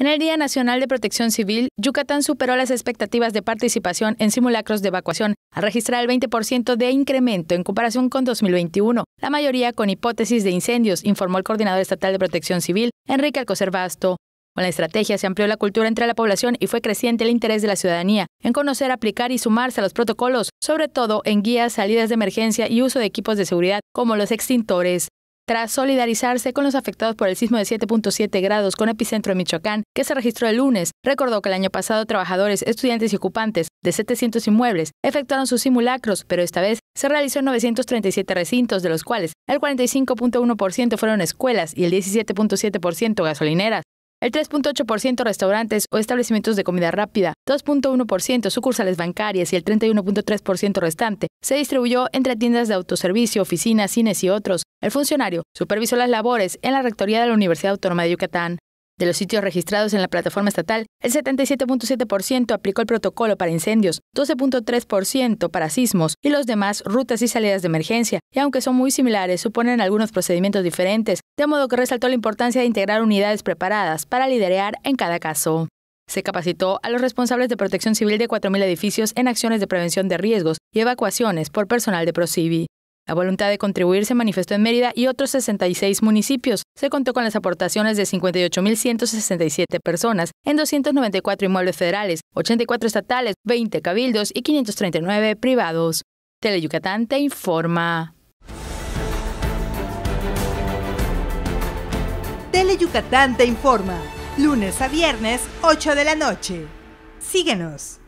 En el Día Nacional de Protección Civil, Yucatán superó las expectativas de participación en simulacros de evacuación al registrar el 20% de incremento en comparación con 2021, la mayoría con hipótesis de incendios, informó el coordinador estatal de Protección Civil, Enrique Alcocer Basto. Con la estrategia se amplió la cultura entre la población y fue creciente el interés de la ciudadanía en conocer, aplicar y sumarse a los protocolos, sobre todo en guías, salidas de emergencia y uso de equipos de seguridad como los extintores tras solidarizarse con los afectados por el sismo de 7.7 grados con epicentro en Michoacán, que se registró el lunes, recordó que el año pasado trabajadores, estudiantes y ocupantes de 700 inmuebles efectuaron sus simulacros, pero esta vez se realizó en 937 recintos, de los cuales el 45.1% fueron escuelas y el 17.7% gasolineras el 3.8% restaurantes o establecimientos de comida rápida, 2.1% sucursales bancarias y el 31.3% restante se distribuyó entre tiendas de autoservicio, oficinas, cines y otros. El funcionario supervisó las labores en la Rectoría de la Universidad Autónoma de Yucatán. De los sitios registrados en la plataforma estatal, el 77.7% aplicó el protocolo para incendios, 12.3% para sismos y los demás rutas y salidas de emergencia, y aunque son muy similares, suponen algunos procedimientos diferentes, de modo que resaltó la importancia de integrar unidades preparadas para liderar en cada caso. Se capacitó a los responsables de protección civil de 4.000 edificios en acciones de prevención de riesgos y evacuaciones por personal de Procivi. La voluntad de contribuir se manifestó en Mérida y otros 66 municipios. Se contó con las aportaciones de 58.167 personas en 294 inmuebles federales, 84 estatales, 20 cabildos y 539 privados. Teleyucatán te informa. Teleyucatán te informa. Lunes a viernes, 8 de la noche. Síguenos.